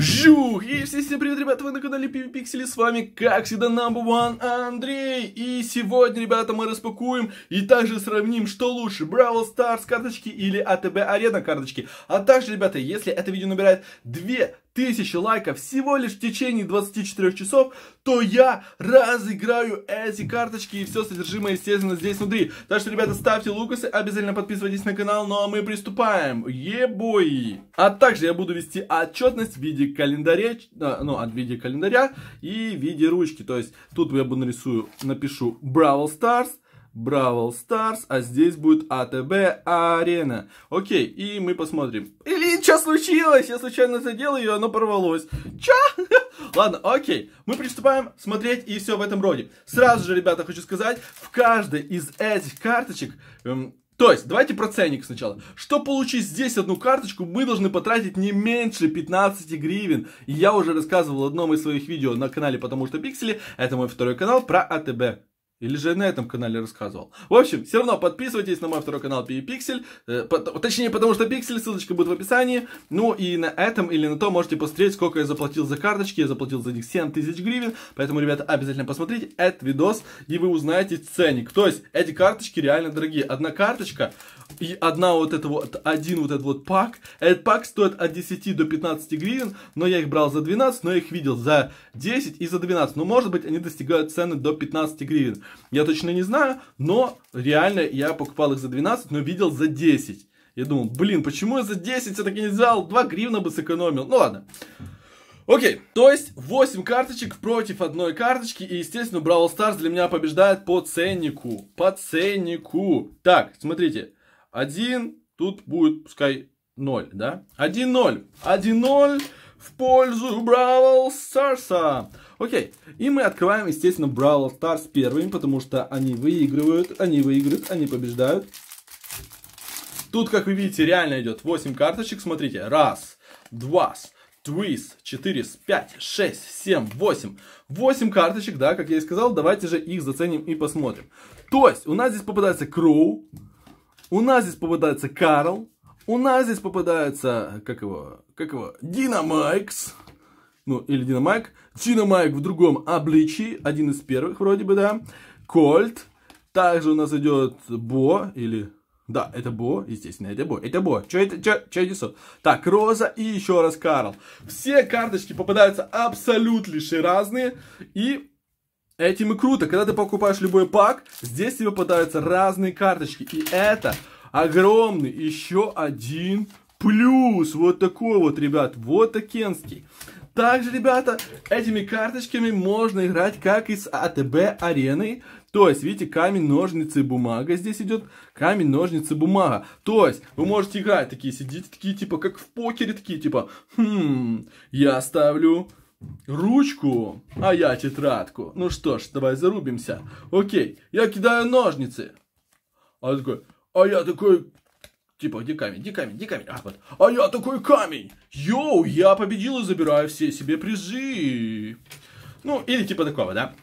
Жух! И все всем привет, ребята, вы на канале PvPixel, с вами, как всегда, number one Андрей. И сегодня, ребята, мы распакуем и также сравним, что лучше, Бравл Старс карточки или АТБ Арена карточки. А также, ребята, если это видео набирает 2 тысячи лайков всего лишь в течение 24 часов, то я разыграю эти карточки и все содержимое, естественно, здесь внутри. Так что, ребята, ставьте лукасы, обязательно подписывайтесь на канал, ну а мы приступаем. Ебой! А также я буду вести отчетность в виде календаря, а, ну, от виде календаря и в виде ручки. То есть, тут я бы нарисую, напишу Бравл Старс, Бравл Старс, а здесь будет АТБ Арена. Окей, и мы посмотрим. Или что случилось? Я случайно задел ее, оно порвалось. Че? Ладно, окей. Мы приступаем смотреть и все в этом роде. Сразу же, ребята, хочу сказать, в каждой из этих карточек... Эм, то есть, давайте про ценник сначала. Что получить здесь одну карточку, мы должны потратить не меньше 15 гривен. я уже рассказывал в одном из своих видео на канале «Потому что пиксели». Это мой второй канал про АТБ. Или же я на этом канале рассказывал. В общем, все равно подписывайтесь на мой второй канал PiPixel. Э, по, точнее, потому что пиксель, ссылочка будет в описании. Ну и на этом или на то можете посмотреть, сколько я заплатил за карточки. Я заплатил за них 7 тысяч гривен. Поэтому, ребята, обязательно посмотрите этот видос, и вы узнаете ценник. То есть, эти карточки реально дорогие. Одна карточка и одна вот эта вот, один вот этот вот пак. Этот пак стоит от 10 до 15 гривен, но я их брал за 12, но я их видел за 10 и за 12. Но может быть они достигают цены до 15 гривен я точно не знаю, но реально я покупал их за 12, но видел за 10. Я думал, блин, почему я за 10 все-таки не взял? 2 гривна бы сэкономил. Ну ладно. Окей, то есть 8 карточек против одной карточки, и, естественно, Бравл Старс для меня побеждает по ценнику. По ценнику. Так, смотрите, 1, тут будет, пускай, 0, да? 1-0. 1-0 в пользу Бравл Старса. Окей, и мы открываем, естественно, Бравл Старс первыми, потому что они выигрывают, они выигрывают, они побеждают. Тут, как вы видите, реально идет 8 карточек. Смотрите, раз, два, Твиз, 4, 5, 6, 7, 8. 8 карточек, да, как я и сказал. Давайте же их заценим и посмотрим. То есть, у нас здесь попадается Кроу, у нас здесь попадается Карл, у нас здесь попадается, как его, как его, Динамайкс. Ну, или Динамайк. Динамайк в другом обличии, один из первых вроде бы, да. Кольт. Также у нас идет Бо, или да, это Бо, естественно, это Бо, это Бо. Чё это, че чё несут? Так, Роза и еще раз Карл. Все карточки попадаются абсолютно лишь разные. И этим и круто, когда ты покупаешь любой пак, здесь тебе попадаются разные карточки. И это Огромный еще один плюс. Вот такой вот, ребят. Вот Акенский. Также, ребята, этими карточками можно играть как из АТБ арены. То есть, видите, камень, ножницы, бумага. Здесь идет камень, ножницы, бумага. То есть, вы можете играть такие, сидите такие, типа, как в покере, такие, типа, хм, я ставлю ручку, а я тетрадку. Ну что ж, давай зарубимся. Окей, я кидаю ножницы. А такой, а я такой, типа, где камень, где камень, где камень? А, вот. а я такой камень. Йоу, я победил и забираю все себе призы. Ну, или типа такого, да?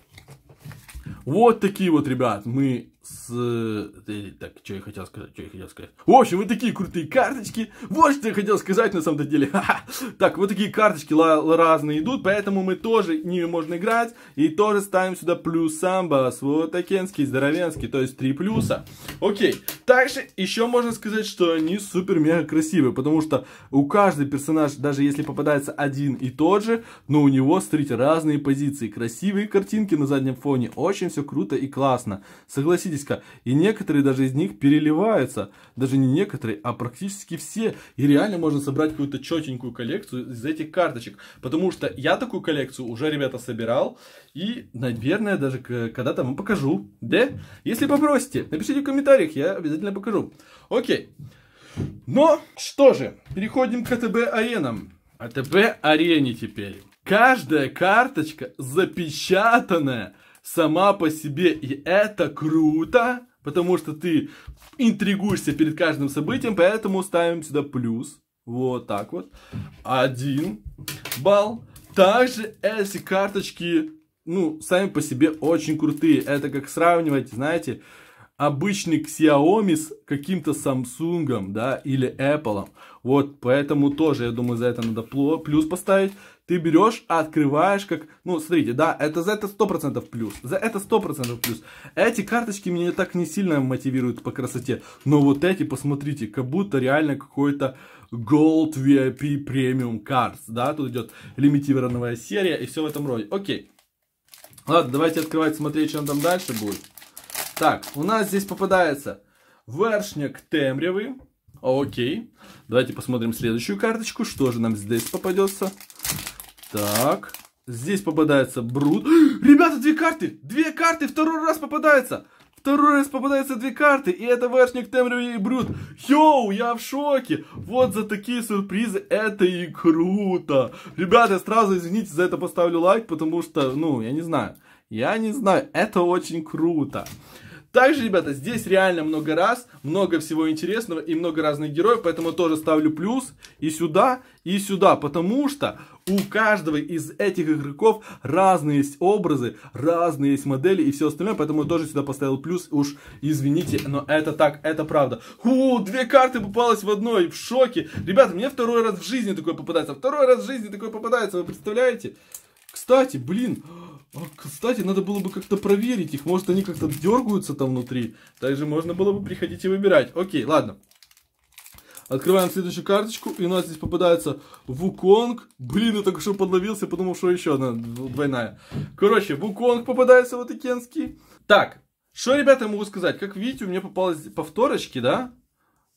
Вот такие вот, ребят, мы с... Э, э, так, что я хотел сказать, что я хотел сказать. В общем, вот такие крутые карточки. Вот что я хотел сказать на самом-то деле. Так, вот такие карточки разные идут, поэтому мы тоже ними можно играть. И тоже ставим сюда плюс самбас. Вот такенский, здоровенский, то есть три плюса. Окей. Также еще можно сказать, что они супер-мега красивые, потому что у каждого персонажа, даже если попадается один и тот же, но у него, смотрите, разные позиции. Красивые картинки на заднем фоне. Очень все круто и классно. Согласитесь, близко, и некоторые даже из них переливаются. Даже не некоторые, а практически все. И реально можно собрать какую-то четенькую коллекцию из этих карточек. Потому что я такую коллекцию уже, ребята, собирал. И, наверное, даже когда-то вам покажу. Да? Если попросите, напишите в комментариях, я обязательно покажу. Окей. Но, что же, переходим к АТБ-аренам. АТБ-арене теперь. Каждая карточка запечатанная сама по себе. И это круто, потому что ты интригуешься перед каждым событием, поэтому ставим сюда плюс. Вот так вот. Один балл. Также эти карточки, ну, сами по себе очень крутые. Это как сравнивать, знаете, обычный Xiaomi с каким-то Samsung, да, или Apple. Вот, поэтому тоже, я думаю, за это надо плюс поставить. Ты берешь, открываешь, как... Ну, смотрите, да, это за это 100% плюс. За это 100% плюс. Эти карточки меня так не сильно мотивируют по красоте. Но вот эти, посмотрите, как будто реально какой-то... Gold VIP Premium Cards, да, тут идет лимитированная серия и все в этом роде. Окей. Ладно, давайте открывать, смотреть, что там дальше будет. Так, у нас здесь попадается Вершник темрявый. Окей. Давайте посмотрим следующую карточку. Что же нам здесь попадется? Так. Здесь попадается Брут. Ребята, две карты! Две карты! Второй раз попадается! Второй раз попадается две карты, и это вершник Темрю и Брут. Йоу, я в шоке. Вот за такие сюрпризы это и круто. Ребята, сразу извините за это поставлю лайк, потому что, ну, я не знаю. Я не знаю, это очень круто. Также, ребята, здесь реально много раз, много всего интересного и много разных героев, поэтому тоже ставлю плюс и сюда, и сюда, потому что у каждого из этих игроков разные есть образы, разные есть модели и все остальное, поэтому я тоже сюда поставил плюс, уж извините, но это так, это правда. Ху, две карты попалось в одной, в шоке. Ребята, мне второй раз в жизни такое попадается, второй раз в жизни такое попадается, вы представляете? Кстати, блин, а, кстати, надо было бы как-то проверить их. Может, они как-то дергаются там внутри. Также можно было бы приходить и выбирать. Окей, ладно. Открываем следующую карточку. И у нас здесь попадается Вуконг. Блин, я только что подловился, подумал, что еще одна двойная. Короче, Вуконг попадается вот икенский. Так, что, ребята, я могу сказать? Как видите, у меня попалось повторочки, да?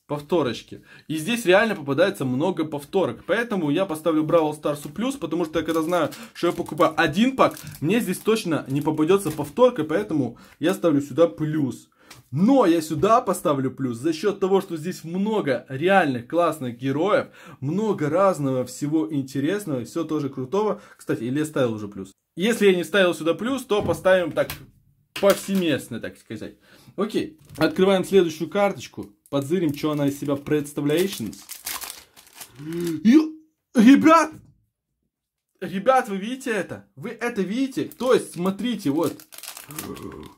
повторочки. И здесь реально попадается много повторок. Поэтому я поставлю Бравл Старсу плюс, потому что я когда знаю, что я покупаю один пак, мне здесь точно не попадется повторка, поэтому я ставлю сюда плюс. Но я сюда поставлю плюс за счет того, что здесь много реальных классных героев, много разного всего интересного, все тоже крутого. Кстати, или я ставил уже плюс. Если я не ставил сюда плюс, то поставим так повсеместно, так сказать. Окей, открываем следующую карточку. Позырим, что она из себя представляет. Ребят! Ребят, вы видите это? Вы это видите? То есть, смотрите, вот.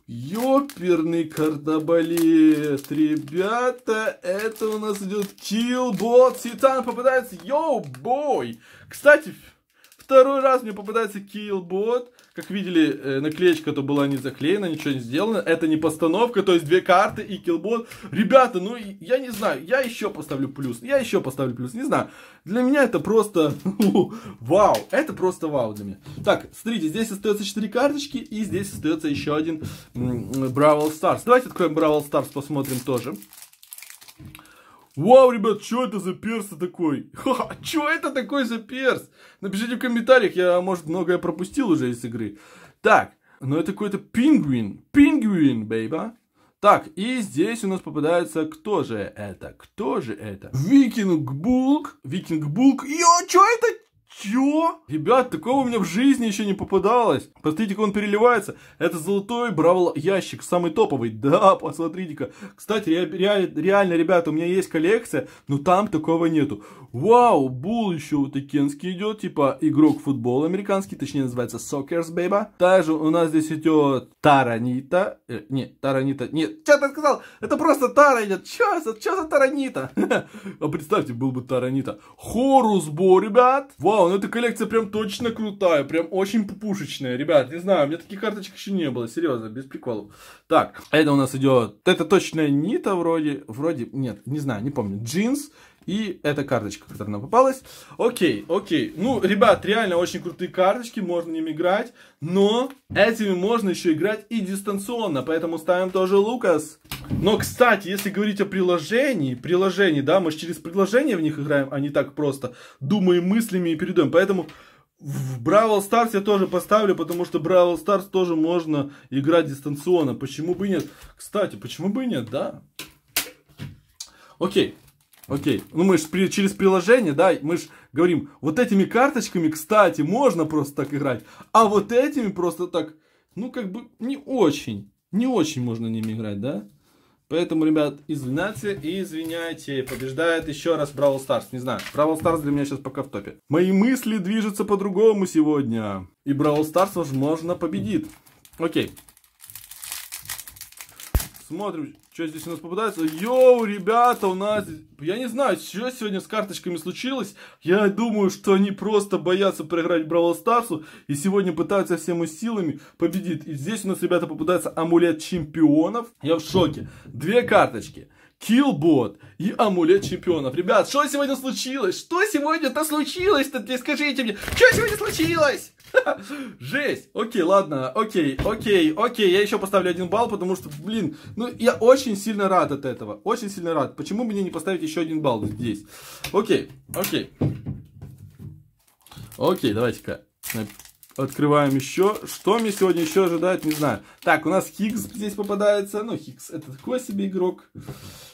Ёперный кардобалет, ребята, это у нас идет киллбот, Титан попадается, йоу, бой! Кстати, второй раз мне попадается киллбот, как видели, э, наклеечка то была не заклеена, ничего не сделано. Это не постановка, то есть две карты и киллбот. Ребята, ну я не знаю, я еще поставлю плюс, я еще поставлю плюс, не знаю. Для меня это просто ну, вау, это просто вау для меня. Так, смотрите, здесь остается 4 карточки и здесь остается еще один Бравл Старс. Давайте откроем Бравл Старс, посмотрим тоже. Вау, ребят, что это за перс такой? Ха, что это такой за перс? Напишите в комментариях, я, может, многое пропустил уже из игры. Так, ну это какой-то пингвин. Пингвин, бейба. Так, и здесь у нас попадается кто же это? Кто же это? Викинг Булк. Викинг Булк. Йо, что это? Чё? Ребят, такого у меня в жизни еще не попадалось. Посмотрите, как он переливается. Это золотой бравл ящик, самый топовый. Да, посмотрите-ка. Кстати, ре ре реально, ребята, у меня есть коллекция, но там такого нету. Вау, Бул еще у Текенски идет, типа игрок футбола американский, точнее называется сокерс, бейба. Также у нас здесь идет Таранита. Э, нет, Таранита, нет, что ты сказал? Это просто Тара идет. Чё, за, чё за Таранита? А представьте, был бы Таранита. Хорус Хорусбо, ребят. Вау. Вау, ну эта коллекция прям точно крутая, прям очень пупушечная. Ребят, не знаю, у меня таких карточек еще не было, серьезно, без приколов. Так, это у нас идет, это точно Нита вроде, вроде, нет, не знаю, не помню, джинс, и эта карточка, которая нам попалась. Окей, окей. Ну, ребят, реально очень крутые карточки, можно им играть. Но этими можно еще играть и дистанционно, поэтому ставим тоже Лукас. Но, кстати, если говорить о приложении, приложении, да, мы же через приложение в них играем, а не так просто думаем мыслями и передаем. Поэтому в Бравл Старс я тоже поставлю, потому что Бравл Старс тоже можно играть дистанционно. Почему бы и нет? Кстати, почему бы и нет, да? Окей. Окей, ну мы же через приложение, да, мы же говорим, вот этими карточками, кстати, можно просто так играть, а вот этими просто так, ну как бы не очень, не очень можно ними играть, да? Поэтому, ребят, извиняйте, извиняйте. Побеждает еще раз Бравл Старс. Не знаю, Бравл Старс для меня сейчас пока в топе. Мои мысли движутся по-другому сегодня. И Бравл Старс, возможно, победит. Окей. Смотрим. Что здесь у нас попадается? Йоу, ребята, у нас... Я не знаю, что сегодня с карточками случилось. Я думаю, что они просто боятся проиграть Бравл Старсу. И сегодня пытаются всеми силами победить. И здесь у нас, ребята, попадается амулет чемпионов. Я в шоке. Две карточки. Киллбот и амулет чемпионов. Ребят, что сегодня случилось? Что сегодня-то случилось-то? Скажите мне, что сегодня случилось? Жесть! Окей, ладно, окей, окей, окей, я еще поставлю один балл, потому что, блин, ну, я очень сильно рад от этого, очень сильно рад. Почему мне не поставить еще один балл здесь? Окей, окей. Окей, давайте-ка открываем еще. Что мне сегодня еще ожидает, не знаю. Так, у нас Хиггс здесь попадается, ну, Хиггс это такой себе игрок.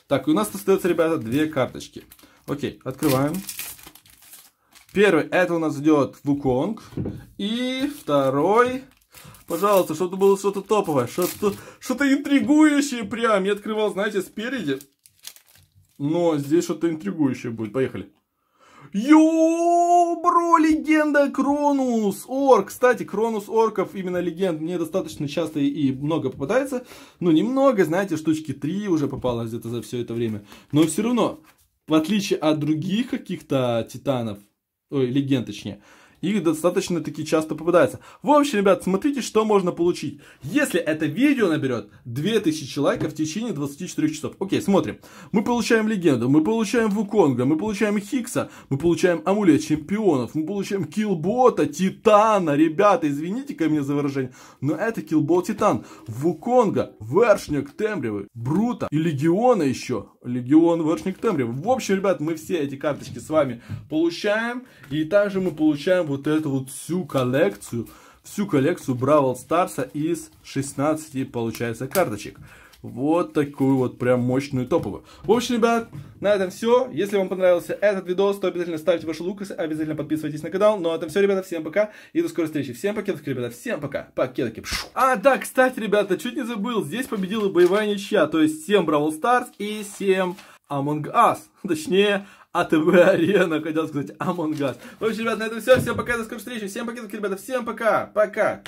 Так, у нас остается, ребята, две карточки. Окей, открываем. Первый, это у нас идет Вуконг. И второй, пожалуйста, что-то было что-то топовое, что-то что -то интригующее прям. Я открывал, знаете, спереди. Но здесь что-то интригующее будет. Поехали. Йоу, бро, легенда Кронус Орк. Кстати, Кронус Орков, именно легенд, мне достаточно часто и много попадается. Ну, немного, знаете, штучки 3 уже попалось где-то за все это время. Но все равно, в отличие от других каких-то титанов, ой, легенд точнее, их достаточно таки часто попадается. В общем, ребят, смотрите, что можно получить. Если это видео наберет 2000 лайков в течение 24 часов. Окей, смотрим. Мы получаем легенду, мы получаем Вуконга, мы получаем Хикса, мы получаем амулет чемпионов, мы получаем килбота, Титана. Ребята, извините ко мне за выражение, но это килбот Титан. Вуконга, Вершник Тембривы, Брута и Легиона еще. Легион, Вершник Тембривы. В общем, ребят, мы все эти карточки с вами получаем. И также мы получаем вот вот эту вот всю коллекцию, всю коллекцию Бравл Старса из 16, получается, карточек. Вот такую вот прям мощную топовую. В общем, ребят, на этом все. Если вам понравился этот видос, то обязательно ставьте ваши лукасы, обязательно подписывайтесь на канал. Ну а там все, ребята, всем пока и до скорой встречи. Всем пакетов, ребята, всем пока, пакетки. А, да, кстати, ребята, чуть не забыл, здесь победила боевая ничья, то есть 7 Бравл Старс и 7 Among Us. Точнее, АТВ-арена, хотел сказать, Амонгас. В общем, ребят, на этом все. Всем пока, до скорых встреч. Всем пока, ребята. Всем пока. Пока.